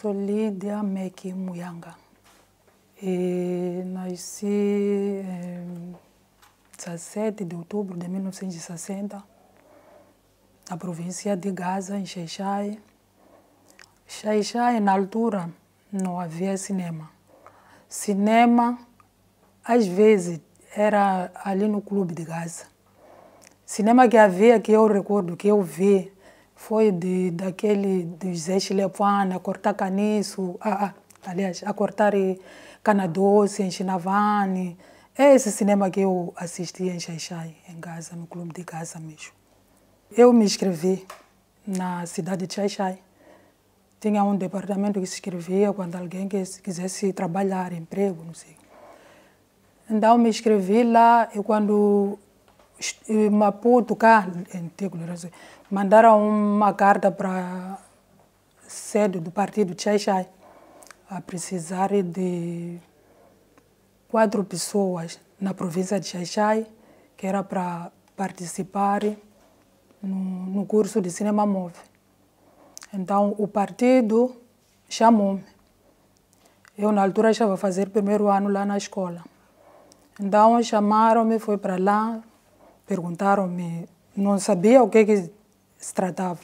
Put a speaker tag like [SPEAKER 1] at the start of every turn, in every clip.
[SPEAKER 1] Solídia Meki Muyanga. E nasci em 17 de outubro de 1960, na província de Gaza, em Xeixai. Xeixai, na altura, não havia cinema. Cinema, às vezes, era ali no clube de Gaza. Cinema que havia, que eu recordo, que eu vi, foi de, daquele dos Exilepuana, a cortar caniço, a, a, aliás, a cortar cana doce em Chinavane. É esse cinema que eu assisti em Xaixai, em Gaza, no clube de Gaza mesmo. Eu me inscrevi na cidade de Xaixai. Tinha um departamento que se inscrevia quando alguém quisesse trabalhar, emprego, não sei. Então me inscrevi lá e quando Maputo cá, é mandaram uma carta para sede do partido Chai a precisar de quatro pessoas na província de Xaixai, que era para participar no, no, curso de cinema móvel. Então, o partido chamou-me. Eu, na altura, estava a fazer primeiro ano lá na escola. Então, chamaram-me, fui para lá, perguntaram-me, não sabia o que, que se tratava.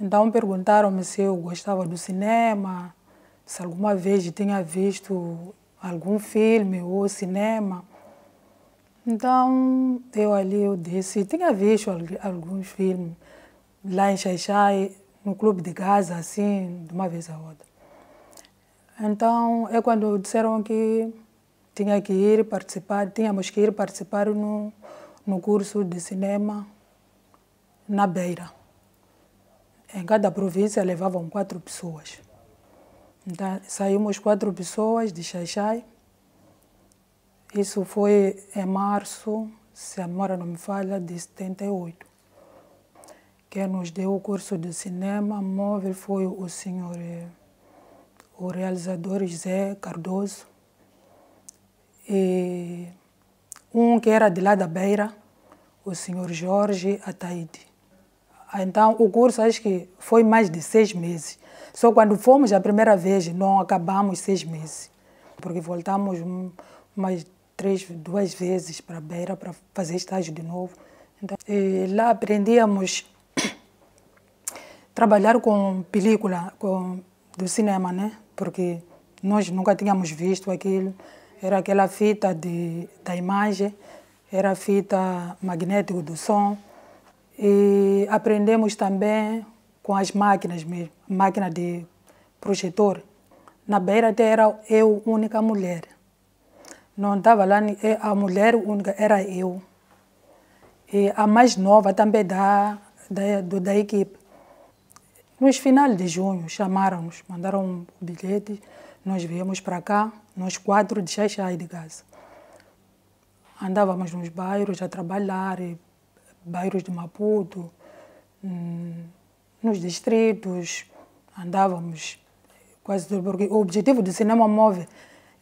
[SPEAKER 1] Então perguntaram-me se eu gostava do cinema, se alguma vez tinha visto algum filme ou cinema. Então eu ali eu disse, tinha visto alguns filmes lá em Xaixai, no clube de Gaza, assim, de uma vez a outra. Então é quando disseram que tinha que ir participar, tínhamos que ir participar no no curso de cinema na Beira. Em cada província levavam quatro pessoas. Então, saímos quatro pessoas de Xaixai. Isso foi em março, se a memória não me falha, de 78. Quem nos deu o curso de cinema móvel foi o senhor, eh, o realizador José Cardoso. E um que era de lá da Beira, o senhor Jorge Ataíde. Então, o curso acho que foi mais de seis meses. Só quando fomos a primeira vez, não acabamos seis meses, porque voltamos mais três, duas vezes para a Beira para fazer estágio de novo. Então, lá aprendíamos trabalhar com película com, do cinema, né? Porque nós nunca tínhamos visto aquilo era aquela fita de, da imagem, era a fita magnética do som. E aprendemos também com as máquinas mesmo, máquina de projetor. Na beira até era eu única mulher. Não estava lá, eh, a mulher única era eu. E a mais nova também da, da, da equipe. Nos finais de junho chamaram-nos, mandaram bilhetes nós viemos para cá, nós quatro de Xaxai de casa. Andávamos nos bairros a trabalhar, eh, bairros de Maputo, hum, nos distritos, andávamos eh, quase tudo, porque o objetivo do cinema móvel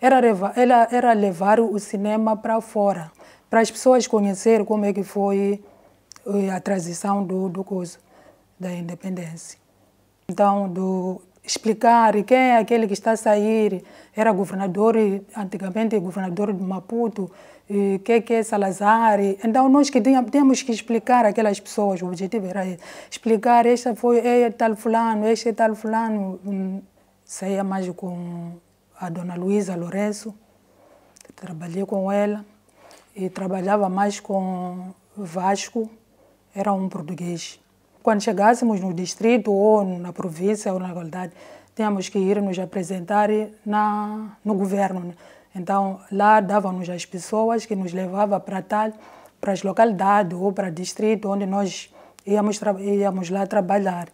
[SPEAKER 1] era levar, era, era levar o cinema para fora, para as pessoas conhecerem como é que foi eh, a transição do, do curso da independência. Então, do, explicar quem é aquele que está a sair. Era governador, antigamente governador de Maputo, e que, é que é Salazar. Então, nós que temos que explicar aquelas pessoas, o objetivo era explicar, este foi é tal fulano, este é tal fulano. Hum, saía mais com a dona Luísa Lourenço, trabalhei com ela e trabalhava mais com Vasco, era um português quando chegássemos no distrito ou na província ou na localidade, tínhamos que ir nos apresentar na, no governo. Né? Então, lá davam-nos as pessoas que nos levavam para tal, para as localidades ou para o distrito onde nós íamos, íamos lá trabalhar.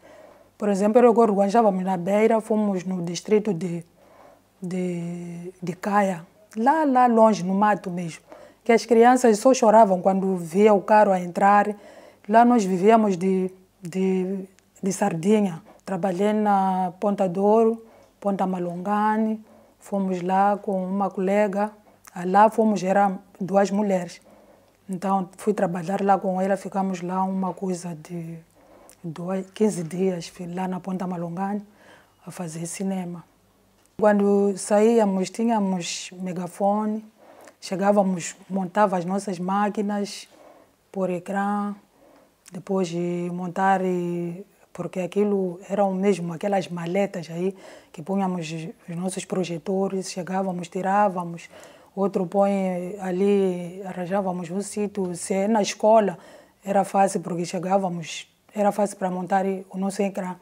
[SPEAKER 1] Por exemplo, eu agora estávamos na Beira, fomos no distrito de, de, de Caia, lá, lá longe, no mato mesmo, que as crianças só choravam quando via o carro a entrar. Lá nós vivíamos de de, de sardinha. Trabalhei na Ponta Douro, Ponta Malongani, fomos lá com uma colega, lá fomos, eram duas mulheres. Então fui trabalhar lá com ela, ficamos lá uma coisa de dois, 15 dias, lá na Ponta Malongani a fazer cinema. Quando saíamos, tínhamos megafone, chegávamos, montava as nossas máquinas por ecrã, depois de montar, porque aquilo eram mesmo aquelas maletas aí que punhamos os nossos projetores, chegávamos, tirávamos, outro põe ali, arranjávamos um sítio, se é na escola era fácil porque chegávamos, era fácil para montar o nosso ecrã.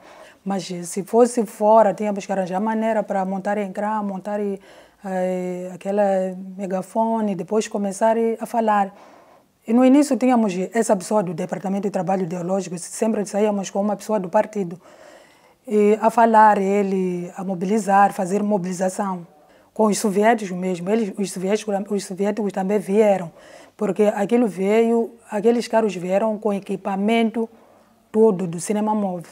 [SPEAKER 1] Mas se fosse fora, tínhamos que arranjar maneira para montar ecrã, montar aquele eh, aquela megafone, depois começar a falar. E no início tínhamos essa pessoa do Departamento de Trabalho Ideológico, sempre saíamos com uma pessoa do partido e a falar, ele a mobilizar, fazer mobilização. Com os soviéticos mesmo, eles, os, soviéticos, os soviéticos também vieram, porque aquilo veio, aqueles caras vieram com equipamento todo do cinema móvel.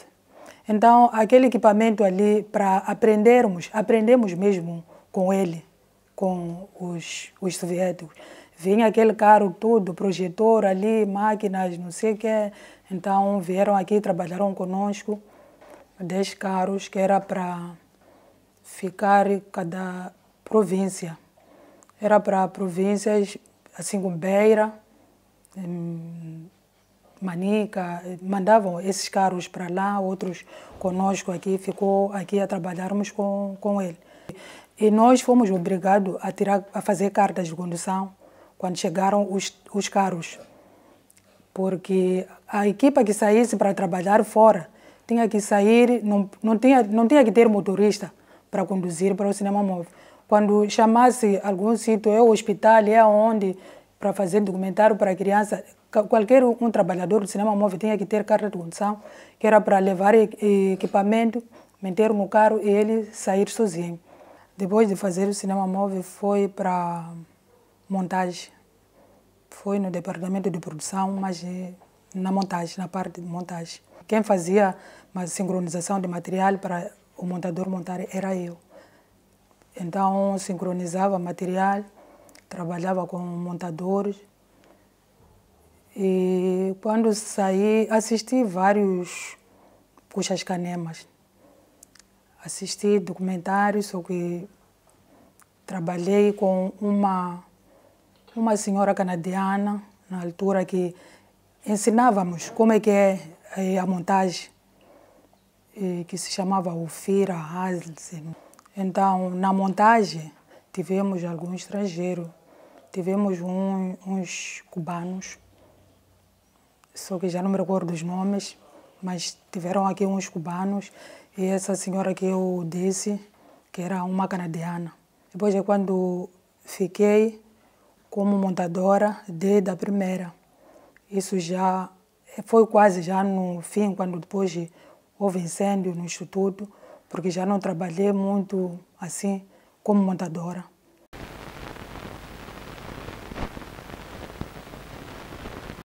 [SPEAKER 1] Então, aquele equipamento ali, para aprendermos, aprendemos mesmo com ele, com os, os soviéticos vinha aquele carro tudo, projetor ali, máquinas, não sei o quê. Então vieram aqui, trabalharam conosco, dez carros que era para ficar cada província. Era para províncias assim como Beira, Manica, mandavam esses carros para lá, outros conosco aqui, ficou aqui a trabalharmos com, com ele. E nós fomos obrigados a, tirar, a fazer cartas de condução quando chegaram os, os carros. Porque a equipa que saísse para trabalhar fora tinha que sair, não, não, tinha, não tinha que ter motorista para conduzir para o cinema móvel. Quando chamasse algum sítio, é o hospital, é onde, para fazer documentário para criança, qualquer um trabalhador do cinema móvel tinha que ter carta de condução, que era para levar equipamento, meter no carro e ele sair sozinho. Depois de fazer o cinema móvel, foi para montagem. Foi no departamento de produção, mas eh, na montagem, na parte de montagem. Quem fazia a sincronização de material para o montador montar era eu. Então, sincronizava material, trabalhava com montadores. E quando saí, assisti vários Puxas Canemas. Assisti documentários, só que trabalhei com uma uma senhora canadiana, na altura que ensinávamos como é que é eh, a montagem, eh, que se chamava Ofira Hazelsen. Então, na montagem, tivemos algum estrangeiro, tivemos um, uns cubanos, só que já não me recordo os nomes, mas tiveram aqui uns cubanos e essa senhora que eu disse, que era uma canadiana. Depois é quando fiquei como montadora desde a primeira. Isso já eh, foi quase já no fim, quando depois houve incêndio no Instituto, porque já não trabalhei muito assim como montadora.